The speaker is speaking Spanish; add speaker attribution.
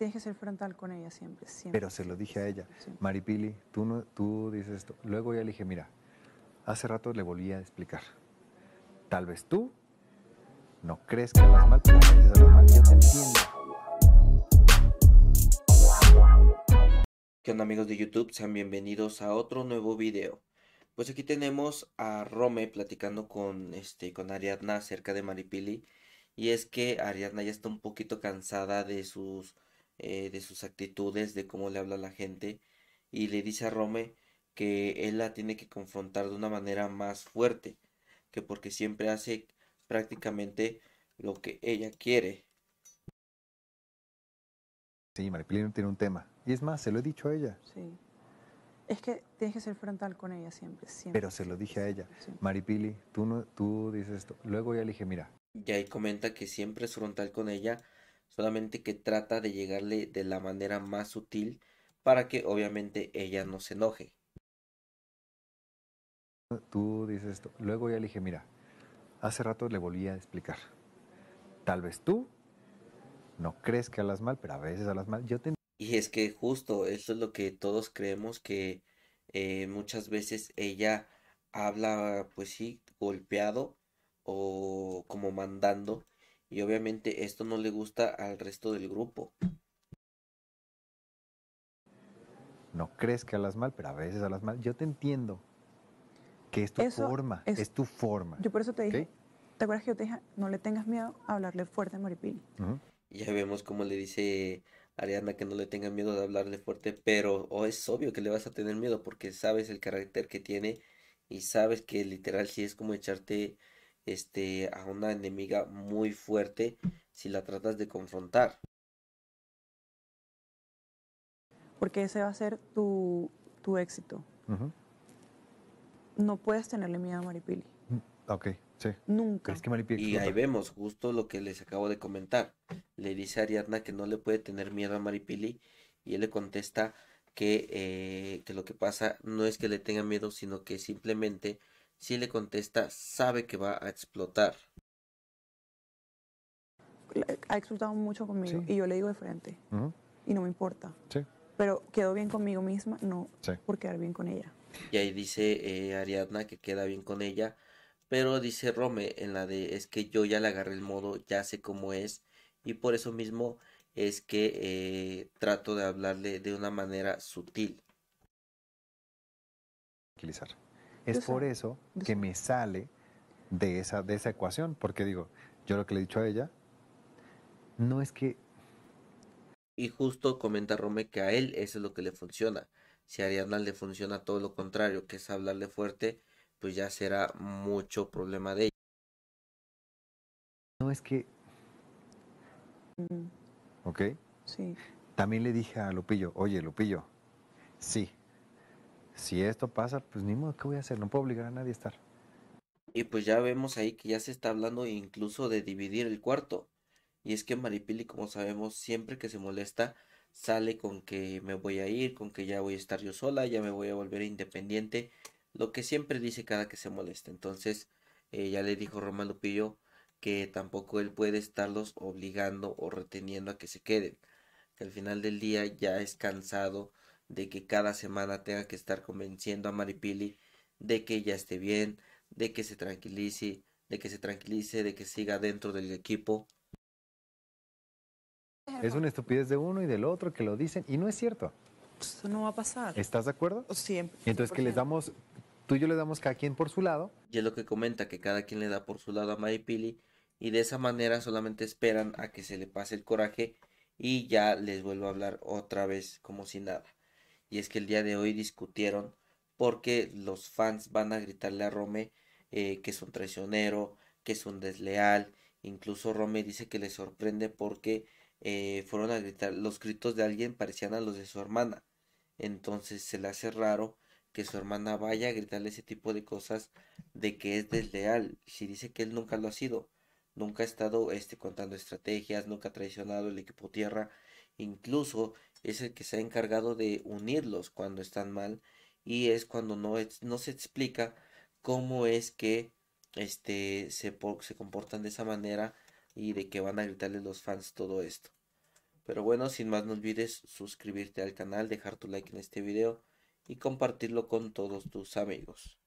Speaker 1: tienes que ser frontal con ella siempre, siempre. Pero
Speaker 2: se lo dije a ella, Maripili, tú, tú dices esto. Luego ya le dije, mira, hace rato le volví a explicar. Tal vez tú
Speaker 1: no crees que las mal, pero no mal. Yo te entiendo. ¿Qué onda amigos de YouTube? Sean bienvenidos a otro nuevo video. Pues aquí tenemos a Rome platicando con, este, con Ariadna acerca de Maripili. Y es que Ariadna ya está un poquito cansada de sus eh, de sus actitudes, de cómo le habla a la gente, y le dice a Rome que él la tiene que confrontar de una manera más fuerte, que porque siempre hace prácticamente lo que ella quiere.
Speaker 2: Sí, no tiene un tema. Y es más, se lo he dicho a ella.
Speaker 1: Sí. Es que tienes que ser frontal con ella siempre, siempre. Pero se
Speaker 2: lo dije a ella. Maripili, tú, no, tú dices esto. Luego ya le dije, mira.
Speaker 1: Y ahí comenta que siempre es frontal con ella solamente que trata de llegarle de la manera más sutil para que obviamente ella no se enoje.
Speaker 2: Tú dices esto, luego ya le dije, mira, hace rato le volví a explicar, tal vez tú no crees que hablas mal, pero a veces hablas mal, yo
Speaker 1: Y es que justo, eso es lo que todos creemos que eh, muchas veces ella habla, pues sí, golpeado o como mandando, y obviamente esto no le gusta al resto del grupo.
Speaker 2: No crees que las mal, pero a veces a las mal. Yo te entiendo que es tu forma, es tu forma. Yo por
Speaker 1: eso te dije, ¿te acuerdas que yo te dije, no le tengas miedo a hablarle fuerte a Maripili? Ya vemos cómo le dice Ariana que no le tenga miedo de hablarle fuerte, pero oh, es obvio que le vas a tener miedo porque sabes el carácter que tiene y sabes que literal sí es como echarte este, a una enemiga muy fuerte si la tratas de confrontar. Porque ese va a ser tu, tu éxito. No puedes tenerle miedo a Maripili.
Speaker 2: Mm, ok, sí. Nunca. y ahí vemos
Speaker 1: justo lo que les acabo de comentar. Le dice a Ariadna que no le puede tener miedo a Maripili y él le contesta que, eh, que lo que pasa no es que le tenga miedo, sino que simplemente si le contesta, sabe que va a explotar. Ha explotado mucho conmigo y yo le digo de frente y no me importa. Pero quedó bien conmigo misma, no por quedar bien con ella. Y ahí dice eh, Ariadna que queda bien con ella, pero dice Rome en la de es que yo ya le agarré el modo, ya sé cómo es y por eso mismo es que eh, trato de hablarle de una manera sutil.
Speaker 2: Es por eso que me sale de esa, de esa ecuación, porque digo, yo lo que le he dicho a ella, no es que...
Speaker 1: Y justo comenta Rome que a él eso es lo que le funciona. Si a Ariadna le funciona todo lo contrario, que es hablarle fuerte, pues ya será mucho problema de ella.
Speaker 2: No es que... Mm. ¿Ok? Sí. También le dije a Lupillo, oye Lupillo, sí, si esto pasa, pues ni modo, ¿qué voy a hacer? No puedo obligar a nadie a estar.
Speaker 1: Y pues ya vemos ahí que ya se está hablando incluso de dividir el cuarto. Y es que Maripili, como sabemos, siempre que se molesta, sale con que me voy a ir, con que ya voy a estar yo sola, ya me voy a volver independiente. Lo que siempre dice cada que se molesta. Entonces, eh, ya le dijo Román Lupillo que tampoco él puede estarlos obligando o reteniendo a que se queden. Que al final del día ya es cansado de que cada semana tenga que estar convenciendo a Maripili de que ella esté bien, de que se tranquilice, de que se tranquilice, de que siga dentro del equipo.
Speaker 2: Es una estupidez de uno y del otro que lo dicen y no es cierto. Eso no va a pasar. ¿Estás de acuerdo? Oh, Siempre. Entonces que les damos, tú y yo le damos cada quien por su lado.
Speaker 1: Y es lo que comenta, que cada quien le da por su lado a Maripili y de esa manera solamente esperan a que se le pase el coraje y ya les vuelvo a hablar otra vez como si nada y es que el día de hoy discutieron porque los fans van a gritarle a Rome eh, que es un traicionero, que es un desleal, incluso Rome dice que le sorprende porque eh, fueron a gritar, los gritos de alguien parecían a los de su hermana, entonces se le hace raro que su hermana vaya a gritarle ese tipo de cosas de que es desleal, si dice que él nunca lo ha sido, nunca ha estado este, contando estrategias, nunca ha traicionado el equipo tierra incluso es el que se ha encargado de unirlos cuando están mal y es cuando no, no se explica cómo es que este, se, se comportan de esa manera y de que van a gritarle los fans todo esto. Pero bueno, sin más no olvides suscribirte al canal, dejar tu like en este video y compartirlo con todos tus amigos.